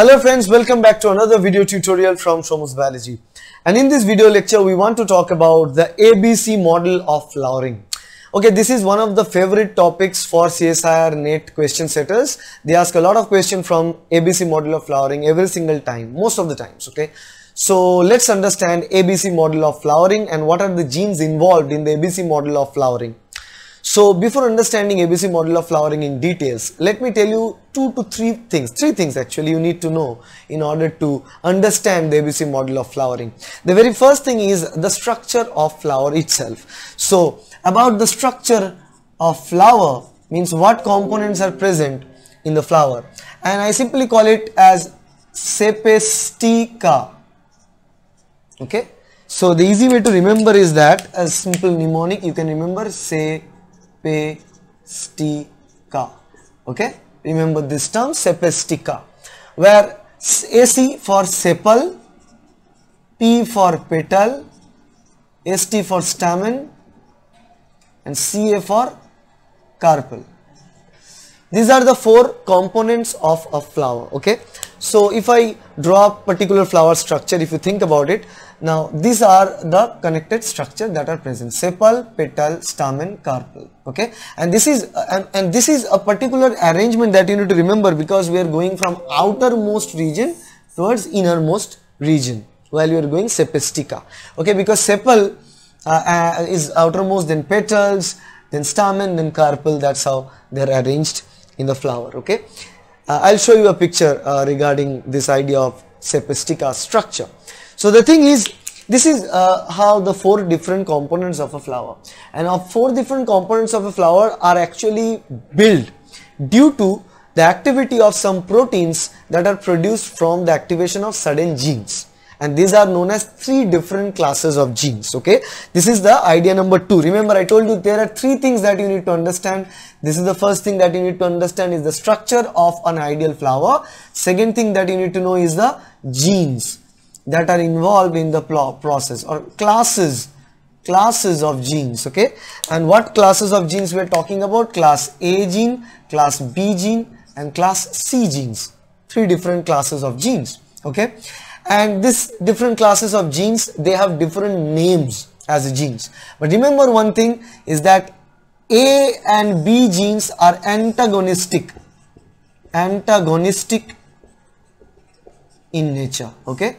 Hello friends, welcome back to another video tutorial from Shomus Biology. And in this video lecture, we want to talk about the ABC model of flowering. Okay, this is one of the favorite topics for CSIR NET question setters. They ask a lot of questions from ABC model of flowering every single time, most of the times, okay. So let's understand ABC model of flowering and what are the genes involved in the ABC model of flowering. So before understanding ABC model of flowering in details, let me tell you two to three things, three things actually you need to know in order to understand the ABC model of flowering. The very first thing is the structure of flower itself. So about the structure of flower means what components are present in the flower and I simply call it as sepestica. Okay. So the easy way to remember is that a simple mnemonic you can remember say sepestica. Okay, remember this term sepestica, where AC for sepal, P for petal, ST for stamen, and CA for carpel. These are the four components of a flower. Okay, so if I draw a particular flower structure, if you think about it, now these are the connected structure that are present sepal, petal, stamen, carpel okay and this is uh, and, and this is a particular arrangement that you need to remember because we are going from outermost region towards innermost region while you are going sepistica. okay because sepal uh, uh, is outermost then petals then stamen then carpel that's how they're arranged in the flower okay uh, I'll show you a picture uh, regarding this idea of sepistica structure so the thing is, this is uh, how the four different components of a flower and of four different components of a flower are actually built due to the activity of some proteins that are produced from the activation of certain genes and these are known as three different classes of genes okay this is the idea number two remember i told you there are three things that you need to understand this is the first thing that you need to understand is the structure of an ideal flower second thing that you need to know is the genes that are involved in the process or classes classes of genes okay and what classes of genes we're talking about class A gene class B gene and class C genes three different classes of genes okay and this different classes of genes they have different names as genes but remember one thing is that A and B genes are antagonistic antagonistic in nature okay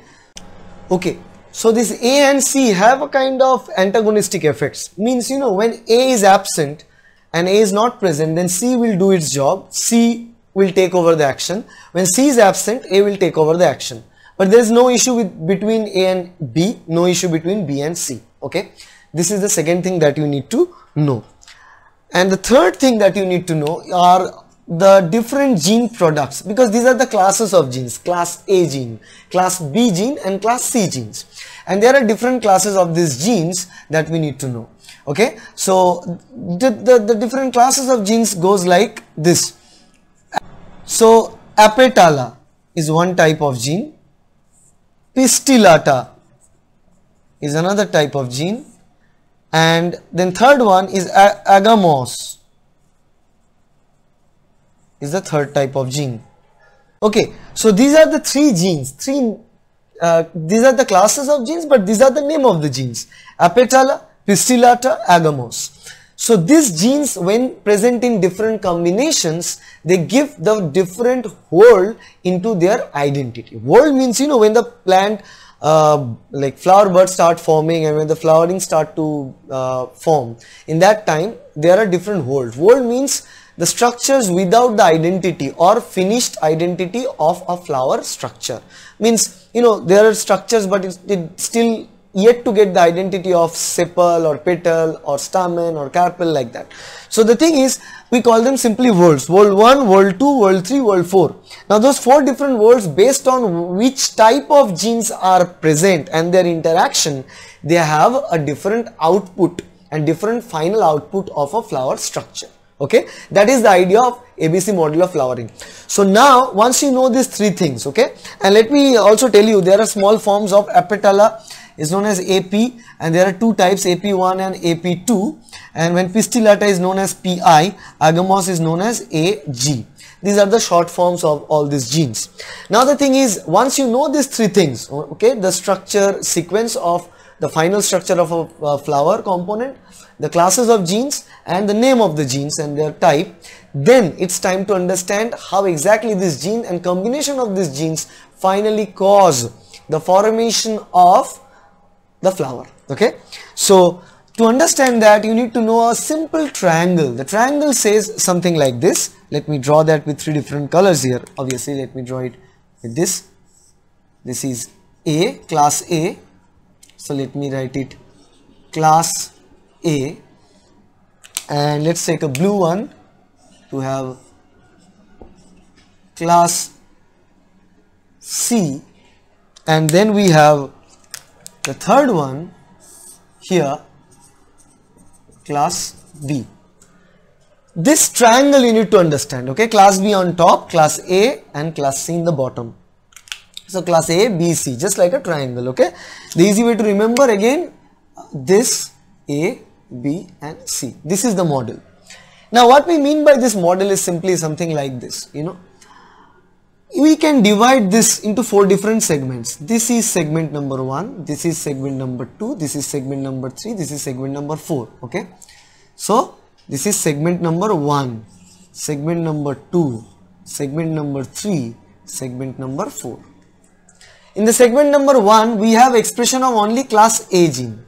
Okay, so this A and C have a kind of antagonistic effects. Means, you know, when A is absent and A is not present, then C will do its job. C will take over the action. When C is absent, A will take over the action. But there is no issue with, between A and B, no issue between B and C. Okay, this is the second thing that you need to know. And the third thing that you need to know are the different gene products because these are the classes of genes class A gene, class B gene and class C genes and there are different classes of these genes that we need to know okay. So, the, the, the different classes of genes goes like this. So, apatala is one type of gene, Pistillata is another type of gene and then third one is agamos is the third type of gene. Okay, so these are the three genes, three, uh, these are the classes of genes, but these are the name of the genes, apetala, pistillata, agamos. So these genes when present in different combinations, they give the different world into their identity. World means, you know, when the plant uh, like flower buds start forming and when the flowering start to uh, form in that time there are different world world means the structures without the identity or finished identity of a flower structure means you know there are structures but it's still yet to get the identity of sepal or petal or stamen or carpel like that. So the thing is we call them simply worlds world 1 world 2 world 3 world 4 now those four different worlds based on which type of genes are present and their interaction they have a different output and different final output of a flower structure okay that is the idea of abc model of flowering so now once you know these three things okay and let me also tell you there are small forms of apetala, is known as ap and there are two types ap1 and ap2 and when pistillata is known as pi agamos is known as ag these are the short forms of all these genes now the thing is once you know these three things okay the structure sequence of the final structure of a flower component, the classes of genes and the name of the genes and their type, then it's time to understand how exactly this gene and combination of these genes finally cause the formation of the flower. Okay, so to understand that you need to know a simple triangle. The triangle says something like this. Let me draw that with three different colors here. Obviously, let me draw it with this. This is A, class A, so let me write it class a and let's take a blue one to have class C and then we have the third one here class B. This triangle you need to understand okay class B on top class A and class C in the bottom. So class A, B, C, just like a triangle, okay. The easy way to remember again, this A, B and C. This is the model. Now what we mean by this model is simply something like this, you know. We can divide this into four different segments. This is segment number one, this is segment number two, this is segment number three, this is segment number four, okay. So this is segment number one, segment number two, segment number three, segment number four. In the segment number 1, we have expression of only class A gene,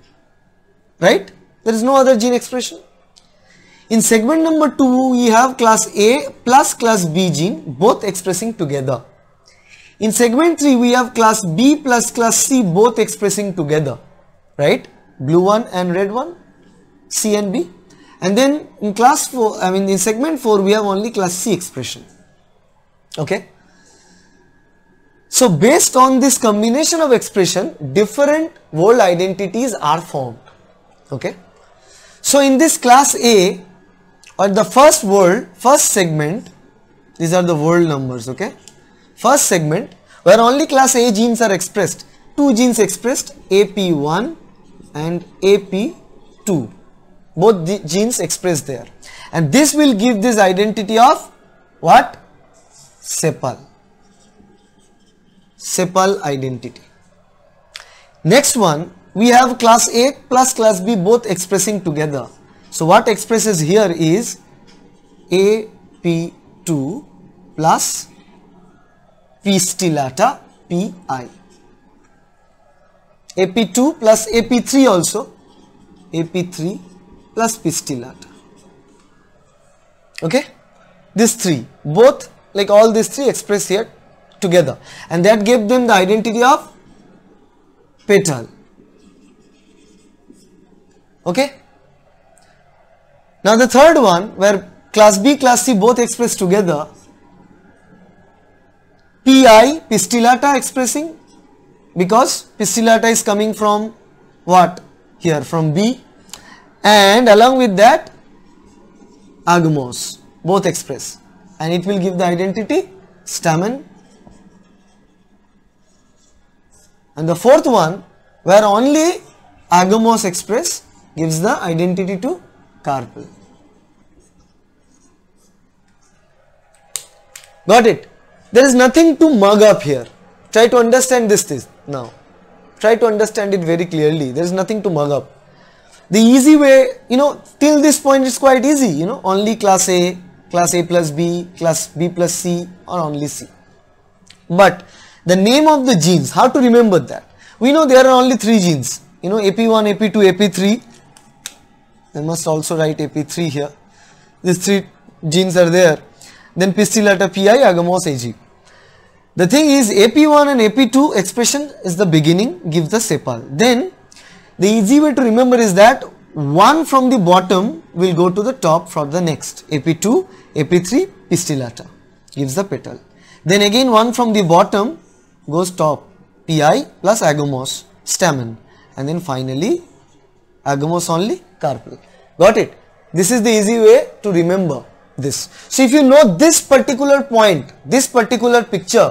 right? There is no other gene expression. In segment number 2, we have class A plus class B gene, both expressing together. In segment 3, we have class B plus class C, both expressing together, right? Blue one and red one, C and B. And then in class 4, I mean in segment 4, we have only class C expression, okay? So based on this combination of expression, different world identities are formed. Okay. So in this class A, or the first world, first segment, these are the world numbers, okay. First segment, where only class A genes are expressed, two genes expressed, AP1 and AP2, both the genes expressed there. And this will give this identity of what? Sepal sepal identity. Next one, we have class A plus class B both expressing together. So what expresses here is AP2 plus P stellata PI. AP2 plus AP3 also, AP3 plus P Okay, this three, both like all these three express here together and that gave them the identity of petal okay now the third one where class B class C both express together PI pistillata expressing because pistillata is coming from what here from B and along with that agmos both express and it will give the identity stamen And the fourth one, where only agamos express gives the identity to carpel. Got it? There is nothing to mug up here. Try to understand this, this now. Try to understand it very clearly. There is nothing to mug up. The easy way, you know, till this point it's quite easy, you know, only class A, class A plus B, class B plus C or only C. But the name of the genes, how to remember that? We know there are only three genes, you know AP1, AP2, AP3. I must also write AP3 here. These three genes are there. Then Pistilata PI, Agamos AG. The thing is AP1 and AP2 expression is the beginning, gives the sepal. Then the easy way to remember is that one from the bottom will go to the top from the next AP2, AP3, pistillata gives the petal. Then again one from the bottom goes top pi plus agamos stamen and then finally agamos only carpel got it this is the easy way to remember this so if you know this particular point this particular picture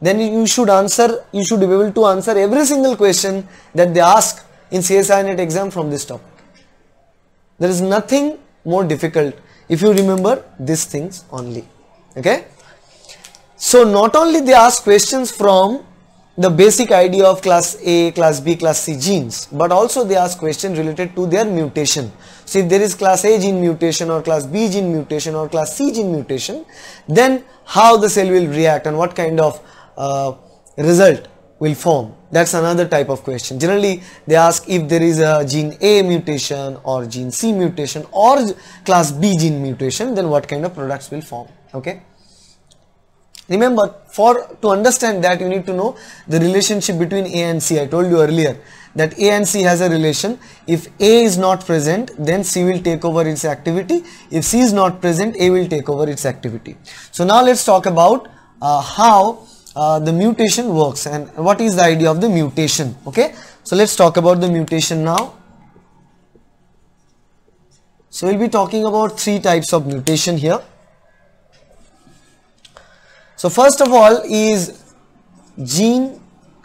then you should answer you should be able to answer every single question that they ask in CSI net exam from this topic there is nothing more difficult if you remember these things only okay so not only they ask questions from the basic idea of class A, class B, class C genes, but also they ask questions related to their mutation. So if there is class A gene mutation or class B gene mutation or class C gene mutation, then how the cell will react and what kind of uh, result will form. That's another type of question. Generally, they ask if there is a gene A mutation or gene C mutation or class B gene mutation, then what kind of products will form. Okay. Remember, for to understand that you need to know the relationship between A and C. I told you earlier that A and C has a relation. If A is not present, then C will take over its activity. If C is not present, A will take over its activity. So now let's talk about uh, how uh, the mutation works and what is the idea of the mutation. Okay, so let's talk about the mutation now. So we'll be talking about three types of mutation here. So first of all is gene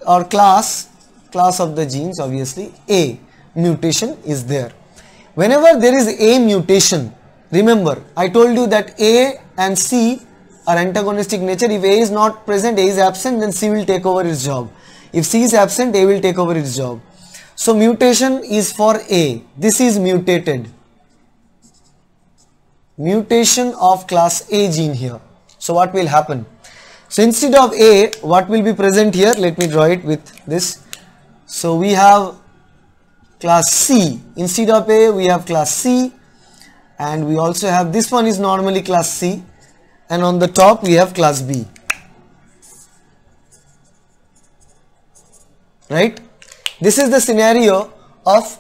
or class, class of the genes obviously A mutation is there. Whenever there is A mutation, remember I told you that A and C are antagonistic nature. If A is not present, A is absent, then C will take over its job. If C is absent, A will take over its job. So mutation is for A. This is mutated. Mutation of class A gene here. So what will happen? So instead of A, what will be present here? Let me draw it with this. So we have class C. Instead of A, we have class C and we also have this one is normally class C and on the top we have class B. Right? This is the scenario of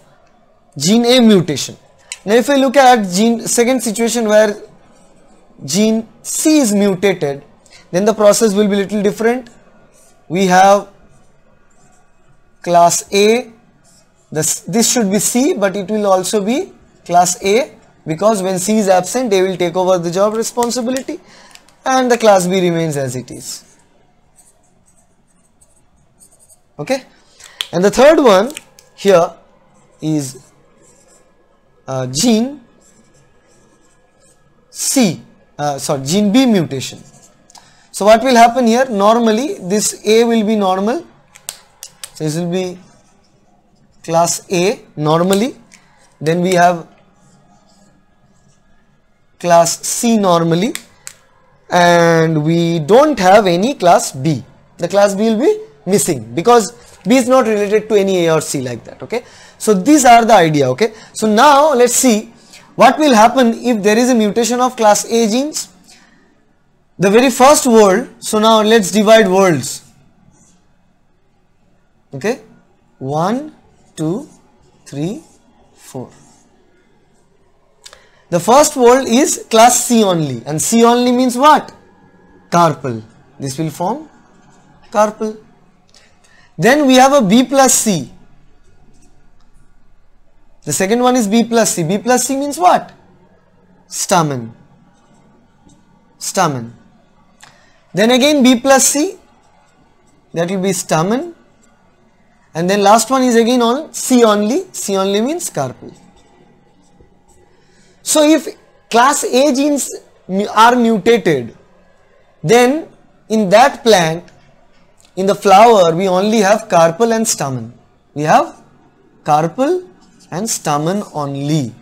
gene A mutation. Now if we look at gene second situation where gene C is mutated then the process will be little different we have class A this this should be C but it will also be class A because when C is absent they will take over the job responsibility and the class B remains as it is okay and the third one here is uh, gene C uh, sorry gene B mutation so what will happen here? Normally this A will be normal. So this will be class A normally. Then we have class C normally and we don't have any class B. The class B will be missing because B is not related to any A or C like that. Okay. So these are the idea. Okay. So now let's see what will happen if there is a mutation of class A genes the very first world. So now let's divide worlds. Okay, one, two, three, four. The first world is class C only, and C only means what? Carpel. This will form carpel. Then we have a B plus C. The second one is B plus C. B plus C means what? Stamen. Stamen. Then again B plus C that will be stamen and then last one is again on C only, C only means carpel. So if class A genes are mutated then in that plant in the flower we only have carpel and stamen. We have carpel and stamen only.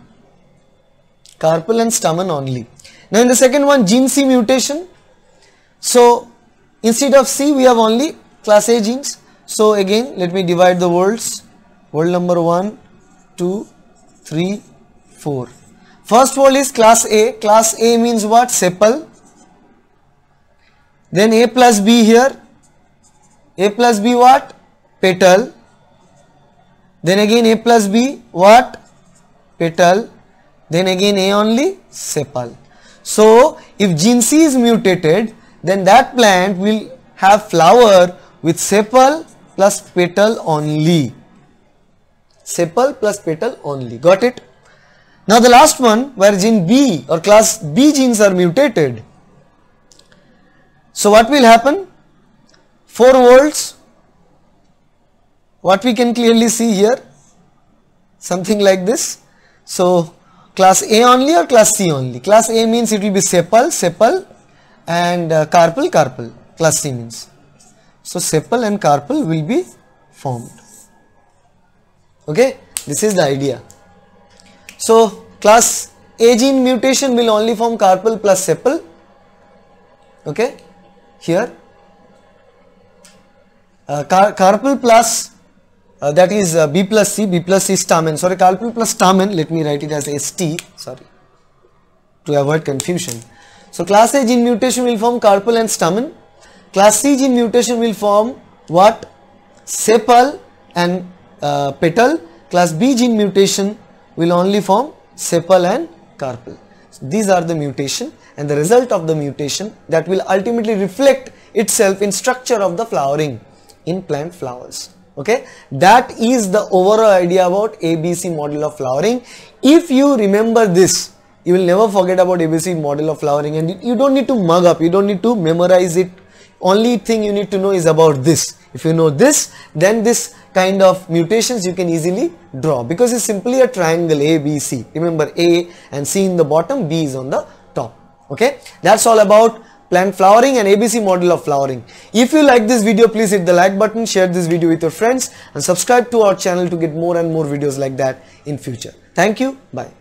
Carpel and stamen only. Now in the second one gene C mutation so instead of C we have only class A genes. So again let me divide the worlds. World number 1, 2, 3, 4. First world is class A. Class A means what? Sepal. Then A plus B here. A plus B what? Petal. Then again A plus B what? Petal. Then again A only sepal. So if gene C is mutated then that plant will have flower with sepal plus petal only. Sepal plus petal only. Got it? Now the last one where gene B or class B genes are mutated. So what will happen? 4 volts. What we can clearly see here? Something like this. So class A only or class C only? Class A means it will be sepal, sepal and uh, carpal carpal cluster means. So sepal and carpal will be formed. Okay, this is the idea. So class A gene mutation will only form carpal plus sepal. Okay, here uh, car carpal plus uh, that is uh, B plus C, B plus C stamen. Sorry, carpal plus stamen. Let me write it as ST. Sorry, to avoid confusion. So class A gene mutation will form carpel and stamen. Class C gene mutation will form what? Sepal and uh, petal. Class B gene mutation will only form sepal and carpel. So these are the mutation and the result of the mutation that will ultimately reflect itself in structure of the flowering in plant flowers. Okay, that is the overall idea about ABC model of flowering. If you remember this, you will never forget about ABC model of flowering and you don't need to mug up, you don't need to memorize it. Only thing you need to know is about this. If you know this, then this kind of mutations you can easily draw because it's simply a triangle ABC. Remember A and C in the bottom, B is on the top. Okay, that's all about plant flowering and ABC model of flowering. If you like this video, please hit the like button, share this video with your friends and subscribe to our channel to get more and more videos like that in future. Thank you. Bye.